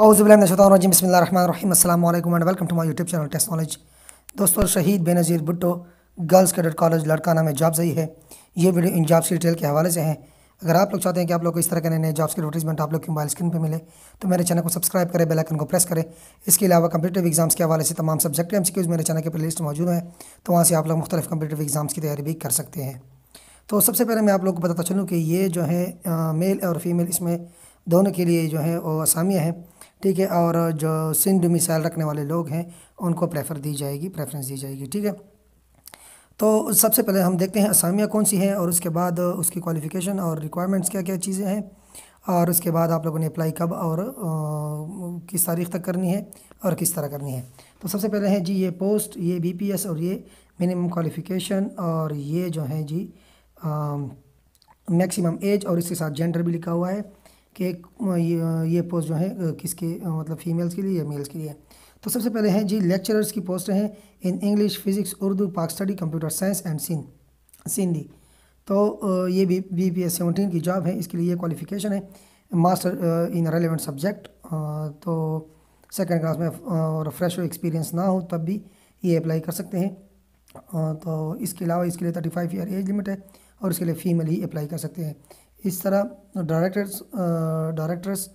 अस्सलाम बसमीम and welcome to my YouTube channel technology दोस्तों Shaheed Benazir Bhutto girls cadet college Larkana में जॉब सही है ये वीडियो इन जॉब्स की डिटेल के हवाले से है अगर आप लोग चाहते हैं कि आप लोग को इस तरह के नए नए जॉब्स के एडवर्टीजमेंट आप लोग की मोबाइल स्क्रीन पर मिले तो मेरे चैनल को सब्सक्राइब करें बेल आइकन को प्रेस करें इसके अलावा कंपिटेटिव एग्जाम्स के हवाले से तमाम सब्जेक्ट एम सी मेरे चैनल के प्ले लिस्ट मौजूद हैं तो वहाँ से आप लोग मुख्तलिफ कंपिटेटिव एग्जाम्स की तैयारी भी कर सकते हैं तो सबसे पहले मैं आप लोग को बताता चलूँ कि ये जो है मेल और फीमेल इसमें दोनों के लिए जो है वो असामियाँ हैं ठीक है और जो सिंध मिसाइल रखने वाले लोग हैं उनको प्रेफर दी जाएगी प्रेफरेंस दी जाएगी ठीक है तो सबसे पहले हम देखते हैं असामियाँ कौन सी हैं और उसके बाद उसकी क्वालिफ़िकेशन और रिक्वायरमेंट्स क्या क्या चीज़ें हैं और उसके बाद आप लोगों ने अप्लाई कब और आ, किस तारीख तक करनी है और किस तरह करनी है तो सबसे पहले है जी ये पोस्ट ये बी और ये मिनिमम क्वालिफ़िकेशन और ये जो है जी मैक्सिमम एज और इसके साथ जेंडर भी लिखा हुआ है कि ये ये पोस्ट जो है किसके मतलब फ़ीमेल्स के लिए या मेल्स के लिए तो सबसे पहले हैं जी लेक्चरर्स की पोस्ट हैं in English physics Urdu Pak study computer science and Sindh Sindhi तो ये भी बी पी एस सेवनटीन की जॉब है इसके लिए ये क्वालिफिकेशन है मास्टर इन रेलिवेंट सब्जेक्ट तो सेकेंड क्लास में और फ्रेश एक्सपीरियंस ना हो तब भी ये अप्लाई कर सकते हैं तो इसके अलावा इसके लिए thirty five year age limit है और इसके लिए फ़ीमेल ही अप्लाई कर सकते हैं इस तरह directors directors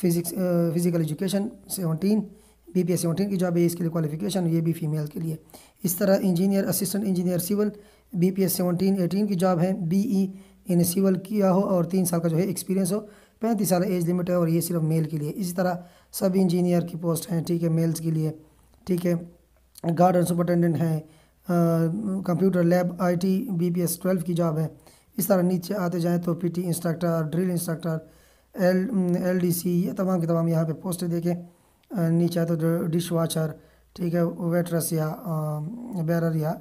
physics physical education seventeen B P S seventeen की जॉब है इसके लिए क्वालिफिकेशन ये भी फीमेल के लिए इस तरह engineer assistant engineer civil B P S seventeen eighteen की जॉब है बी ई इन सिविल किया हो और तीन साल का जो है एक्सपीरियंस हो पैंतीस साल एज लिमिट है और ये सिर्फ मेल के लिए इसी तरह सब इंजीनियर की पोस्ट हैं ठीक है मेल्स के लिए ठीक है गार्डन सुपरटेंडेंट हैं computer lab P S twelve की जॉब है इस तरह नीचे आते जाएँ तो T instructor drill instructor L L D C ये तमाम के तमाम यहाँ पे पोस्ट देखें नीचे आए तो डिश वाचर ठीक है वेटरस या बैरर या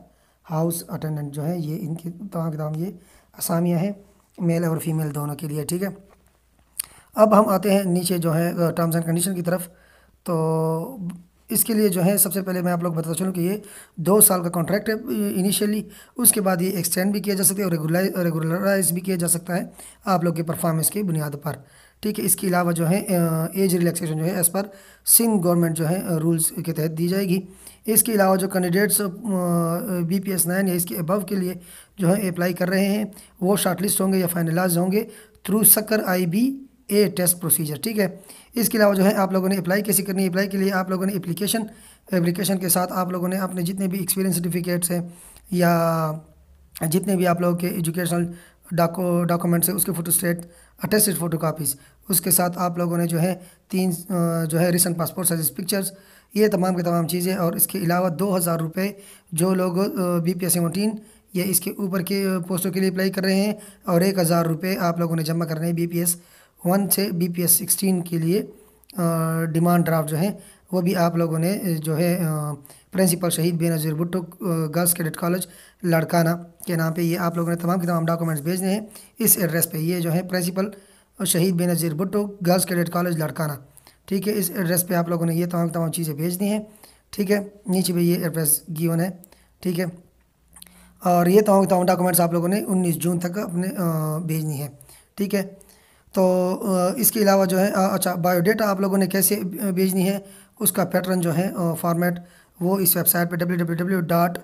हाउस अटेंडेंट जो है ये इनकी तमाम के तमाम ये असामियाँ हैं मेल और फीमेल दोनों के लिए ठीक है अब हम आते हैं नीचे जो है टर्म्स एंड कंडीशन की तरफ तो इसके लिए जो है सबसे पहले मैं आप लोग बता चलूँ कि ये दो साल का कॉन्ट्रैक्ट है इनिशियली उसके बाद ये एक्सटेंड भी किया जा सकता है और रेगुलराइज भी किया जा सकता है आप लोग के परफॉर्मेंस की बुनियाद पर ठीक है इसके अलावा जो है एज रिलैक्सेशन जो है एज़ पर सिंध गवर्नमेंट जो है रूल्स के तहत दी जाएगी इसके अलावा जो candidates B P S nine या इसके अबव के लिए जो है अप्लाई कर रहे हैं वो शॉर्टलिस्ट होंगे या फाइनलाइज होंगे through Sukkur I B A test procedure ठीक है इसके अलावा जो है आप लोगों ने अप्लाई कैसे करनी है अप्लाई के लिए आप लोगों ने एप्लीकेशन एप्लीकेशन के साथ आप लोगों ने अपने जितने भी एक्सपीरियंस सर्टिफिकेट्स हैं या जितने भी आप लोगों के एजुकेशनल डाको डॉक्यूमेंट्स हैं उसके photostat attested photo copies उसके साथ आप लोगों ने जो है तीन जो है रिसेंट पासपोर्ट साइज पिक्चर्स ये तमाम की तमाम चीज़ें और इसके अलावा दो हज़ार रुपये जो लोग बी पी एस सेवनटीन या इसके ऊपर के पोस्टों के लिए अप्लाई कर रहे हैं और एक हज़ार रुपये आप लोगों ने जमा करने हैं बी पी एस वन से बी पी एस सिक्सटीन के लिए डिमांड ड्राफ्ट जो है वो भी आप लोगों ने जो है principal Shaheed Benazir Bhutto girls cadet college Larkana के नाम पे ये आप लोगों ने तमाम के तमाम डॉक्यूमेंट्स भेजने हैं इस एड्रेस पे ये जो है principal Shaheed Benazir Bhutto girls cadet college Larkana ठीक है इस एड्रेस पे आप लोगों ने ये तमाम तमाम चीज़ें भेजनी हैं ठीक है नीचे भी ये एड्रेस गिवन है ठीक है और ये तमाम तमाम डॉक्यूमेंट्स आप लोगों ने उन्नीस जून तक अपने भेजनी है ठीक है तो इसके अलावा जो है अच्छा बायोडेटा आप लोगों ने कैसे भेजनी है उसका पैटर्न जो है फॉर्मेट वो इस वेबसाइट पे W W W dot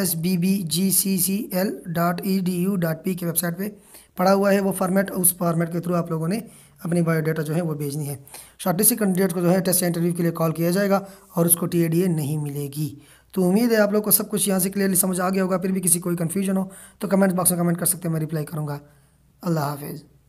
S B B G C C L dot E D U dot P की वेबसाइट पे पड़ा हुआ है वो फॉर्मेट उस फॉर्मेट के थ्रू आप लोगों ने अपनी बायोडाटा जो है वो भेजनी है शॉर्टलिस्ट कैंडिडेट को जो है टेस्ट इंटरव्यू के लिए कॉल किया जाएगा और उसको टी नहीं मिलेगी तो उम्मीद है आप लोग को सब कुछ यहाँ से क्लियरली समझ आ गया होगा फिर भी किसी कोई कन्फ्यूजन हो तो कमेंट बॉक्स में कमेंट कर सकते हैं मैं रिप्लाई करूँगा अल्लाह हाफिज़